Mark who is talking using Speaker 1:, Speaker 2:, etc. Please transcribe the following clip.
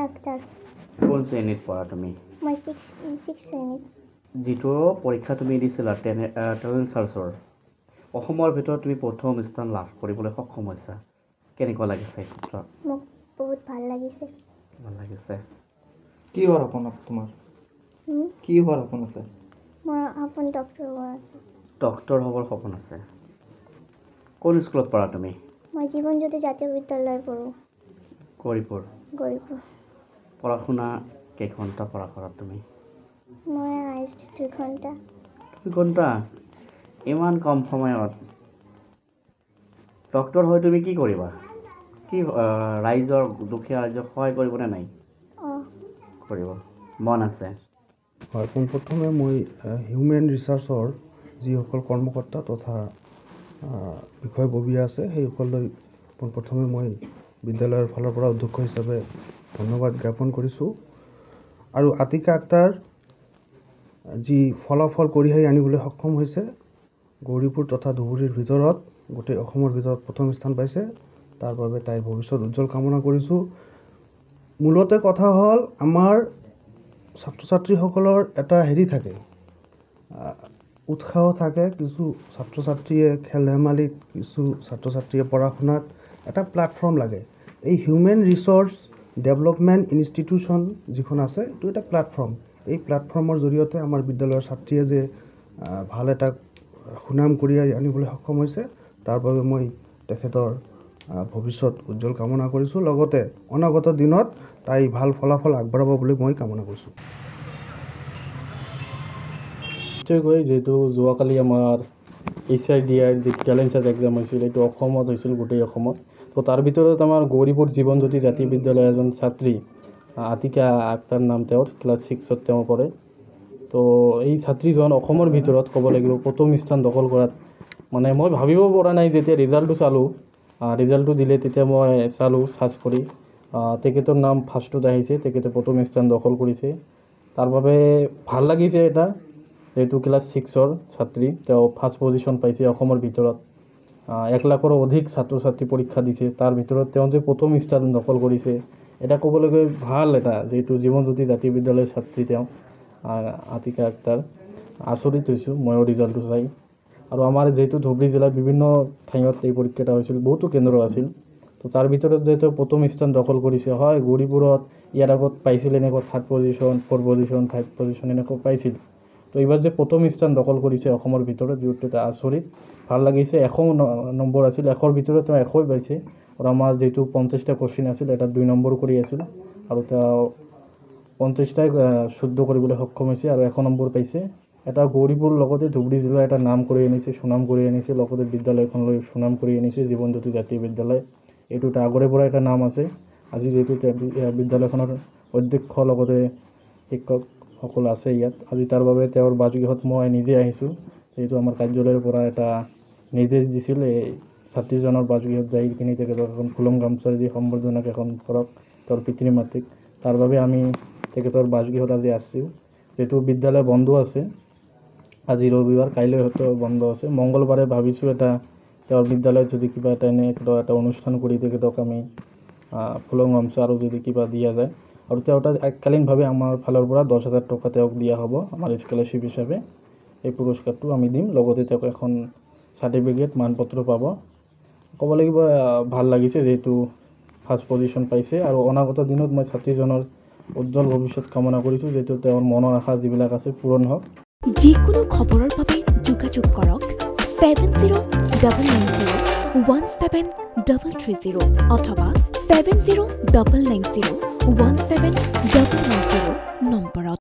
Speaker 1: ডাক্তাৰ
Speaker 2: কোন শ্ৰেণীত পড়া তুমি
Speaker 1: মই 6 6 শ্ৰেণীত
Speaker 2: যেটো পৰীক্ষা তুমি দিছিলা ট্যালেন্ট সাৰ্চৰ অসমৰ ভিতৰত তুমি প্ৰথম স্থান লাভ কৰিবলৈ সক্ষম হৈছা কেনেকুৱা
Speaker 1: লাগিছে পুত্ৰ মোক বহুত ভাল লাগিছে ভাল লাগিছে কি হ'ল আপোনাক তোমাৰ কি হ'ল আপোন আছে মই আপোন ডক্টৰ হ'ব আছে
Speaker 2: ডক্টৰ হ'বৰ সপোন আছে কোন স্কুলত পঢ়া তুমি
Speaker 1: মই জীৱন জ্যোতি জাতীয় বিদ্যালয় পঢ়োঁ গৰিপুৰ গৰিপুৰ
Speaker 2: পঢ়া শুনা কে ঘন্টা পড়া করা তুমি ঘন্টা ইমান কম সময়ত ডক্টর হয়ে তুমি কি করবা কি রাইজর দুখিয়া রাইজক সহায় করব না নাই করব মন আছে
Speaker 1: হয় পোনপ্রথমে মই হিউমেন ৰিচাৰ্চৰ যিসকল কৰ্মকৰ্তা তথা বিষয়ববীয়া আছে সেই পোনপ্ৰথমে মই বিদ্যালয়ৰ ফালৰ পৰা অধ্যক্ষ হিচাপে ধন্যবাদ জ্ঞাপন কৰিছোঁ আৰু আতিকা আক্তাৰ যি ফলাফল কঢ়িয়াই আনিবলৈ সক্ষম হৈছে গৌৰীপুৰ তথা ধুবুৰীৰ ভিতৰত গোটেই অসমৰ ভিতৰত প্ৰথম স্থান পাইছে তাৰ বাবে তাইৰ ভৱিষ্যত উজ্জ্বল কামনা কৰিছোঁ মূলতে কথা হ'ল আমাৰ ছাত্ৰ ছাত্ৰীসকলৰ এটা হেৰি থাকে উৎসাহ থাকে কিছু ছাত্ৰ ছাত্ৰীয়ে খেল ধেমালিত কিছু ছাত্ৰ ছাত্ৰীয়ে পঢ়া শুনাত এটা প্লেটফৰ্ম লাগে এই হিউমেন ৰিচৰ্চ ডেভেলপমেণ্ট ইনষ্টিটিউচন যিখন আছে এইটো এটা প্লেটফৰ্ম এই প্লেটফৰ্মৰ জৰিয়তে আমাৰ বিদ্যালয়ৰ ছাত্ৰীয়ে যে ভাল এটা সুনাম কঢ়িয়াই আনিবলৈ সক্ষম হৈছে তাৰ বাবে মই তেখেতৰ ভৱিষ্যত উজ্জ্বল কামনা কৰিছোঁ লগতে অনাগত দিনত তাই ভাল ফলাফল আগবঢ়াব বুলি মই কামনা কৰিছোঁ নিশ্চয়কৈ যিহেতু যোৱাকালি আমাৰ
Speaker 3: এইচ আই ডি আইৰ যি টেলেঞ্চাৰ এক্সাম হৈছিল এইটো অসমত হৈছিল গোটেই অসমত তো তাৰ ভিতৰত আমাৰ গৌৰীপুৰ জীৱনজ্যোতি জাতীয় বিদ্যালয়ৰ এজন ছাত্ৰী আতিকা আক্তাৰ নাম তেওঁৰ ক্লাছ ছিক্সত তেওঁ কৰে তো এই ছাত্ৰীজন অসমৰ ভিতৰত ক'ব লাগিব প্ৰথম স্থান দখল কৰাত মানে মই ভাবিব পৰা নাই যেতিয়া ৰিজাল্টটো চালোঁ ৰিজাল্টটো দিলে তেতিয়া মই চালোঁ চাৰ্চ কৰি তেখেতৰ নাম ফাৰ্ষ্টত আহিছে তেখেতে প্ৰথম স্থান দখল কৰিছে তাৰ বাবে ভাল লাগিছে এটা যিহেতু ক্লাছ ছিক্সৰ ছাত্ৰী তেওঁ ফাৰ্ষ্ট পজিশ্যন পাইছে অসমৰ ভিতৰত এক লাখৰো অধিক ছাত্ৰ ছাত্ৰী পৰীক্ষা দিছে তাৰ ভিতৰত তেওঁ যে প্ৰথম ষ্টাৰ দখল কৰিছে এটা ক'বলৈ গৈ ভাল এটা যিহেতু জীৱনজ্যোতি জাতীয় বিদ্যালয়ৰ ছাত্ৰী তেওঁ আতিকা আক্তাৰ আচৰিত হৈছোঁ ময়ো ৰিজাল্টটো চাই আৰু আমাৰ যিহেতু ধুবুৰী জিলাৰ বিভিন্ন ঠাইত এই পৰীক্ষা এটা হৈছিল বহুতো কেন্দ্ৰ আছিল তো তাৰ ভিতৰত যে তেওঁ প্ৰথম স্থান দখল কৰিছে হয় গুৰিবোৰত ইয়াৰ আগত পাইছিল এনেকুৱা third position fourth position five position এনেকুৱা পাইছিল তো এইবাৰ যে প্ৰথম স্থান দখল কৰিছে অসমৰ ভিতৰত যিহেতু এটা আচৰিত ভাল লাগিছে এশ নম্বৰ আছিল এশৰ ভিতৰত তেওঁ এশই পাইছে আৰু আমাৰ যিহেতু পঞ্চাছটা কুৱেশ্যন আছিল এটা দুই নম্বৰ কৰি আছিল আৰু তেওঁ পঞ্চাছটাই শুদ্ধ কৰিবলৈ সক্ষম হৈছে আৰু এশ নম্বৰ পাইছে এটা গৌৰীপুৰ লগতে ধুবুৰী জিলাৰ এটা নাম কৰি আনিছে সুনাম কৰি আনিছে লগতে বিদ্যালয়খনলৈ সুনাম কৰি আনিছে জীৱনজ্যোতি জাতীয় বিদ্যালয় এইটো এটা আগৰে পৰা এটা নাম আছে আজি যিহেতু বিদ্যালয়খনৰ অধ্যক্ষ লগতে শিক্ষক সকল আছে ইয়াত আজি তাৰ বাবে তেওঁৰ বাজগৃহত মই নিজে আহিছোঁ যিহেতু আমাৰ কাৰ্যালয়ৰ পৰা এটা নিৰ্দেশ দিছিল এই ছাত্ৰীজনৰ বাজগৃহত যাই কিনি তেখেতক এখন ফুলম গামছাৰ যি সম্বৰ্ধনাক এখন কৰক তেওঁৰ পিতৃ মাতৃক তাৰ বাবে আমি তেখেতৰ বাজগৃহত আজি আছোঁ যিহেতু বিদ্যালয় বন্ধ আছে আজি ৰবিবাৰ কাইলৈ হয়তো বন্ধ আছে মংগলবাৰে ভাবিছোঁ এটা তেওঁৰ বিদ্যালয়ত যদি কিবা এটা এনে এটা অনুষ্ঠান কৰি তেখেতক আমি ফুলম গামছা আৰু যদি কিবা দিয়া যায় আৰু তেওঁ এটা এককালীনভাৱে আমাৰ ফালৰ পৰা দহ হাজাৰ টকা তেওঁক দিয়া হ'ব আমাৰ স্কলাৰশ্বিপ হিচাপে এই পুৰস্কাৰটো আমি দিম লগতে তেওঁক এখন চাৰ্টিফিকেট মানপত্ৰ পাব ক'ব লাগিব ভাল লাগিছে যিহেতু ফাৰ্ষ্ট পজিশ্যন পাইছে আৰু অনাগত দিনত মই ছাত্ৰীজনৰ উজ্জ্বল ভৱিষ্যত কামনা কৰিছোঁ যিহেতু তেওঁৰ মনৰ আশা যিবিলাক আছে পূৰণ হওক
Speaker 2: যিকোনো খবৰৰ
Speaker 3: বাবে যোগাযোগ কৰক seven zero' double nine zero' one seven double three zero'
Speaker 2: অথবা seven zero double nine zero one seven double nine zero
Speaker 3: number.